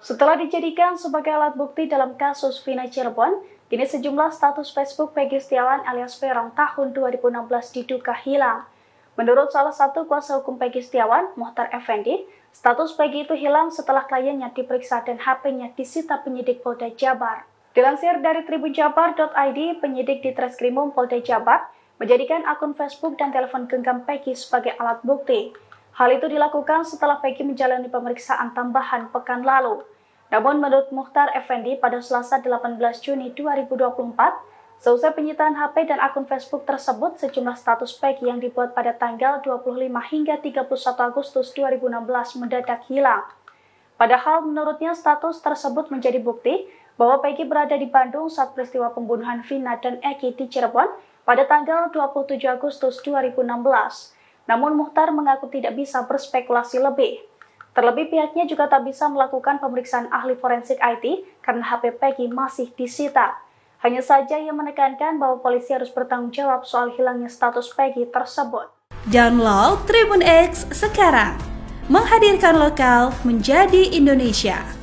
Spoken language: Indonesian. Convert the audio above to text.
Setelah dijadikan sebagai alat bukti dalam kasus Vina Cirebon, kini sejumlah status Facebook Peggy Setiawan alias Peron tahun 2016 diduga hilang. Menurut salah satu kuasa hukum Peggy Setiawan, Muhtar Effendi, status Peggy itu hilang setelah kliennya diperiksa dan HP-nya disita penyidik Polda Jabar. Dilansir dari tribunjabar.id, penyidik di Treskrimum Polda Jabar menjadikan akun Facebook dan telepon genggam Peggy sebagai alat bukti. Hal itu dilakukan setelah Peggy menjalani pemeriksaan tambahan pekan lalu. Namun menurut Muhtar Effendi pada Selasa 18 Juni 2024, seusai penyitaan HP dan akun Facebook tersebut, sejumlah status Peggy yang dibuat pada tanggal 25 hingga 31 Agustus 2016 mendadak hilang. Padahal menurutnya status tersebut menjadi bukti bahwa Peggy berada di Bandung saat peristiwa pembunuhan Vina dan Eki di Cirebon pada tanggal 27 Agustus 2016. Namun Muhtar mengaku tidak bisa berspekulasi lebih. Terlebih pihaknya juga tak bisa melakukan pemeriksaan ahli forensik IT karena HP Peggy masih disita. Hanya saja ia menekankan bahwa polisi harus bertanggung jawab soal hilangnya status Peggy tersebut. Download Tribun X sekarang. Menghadirkan lokal menjadi Indonesia.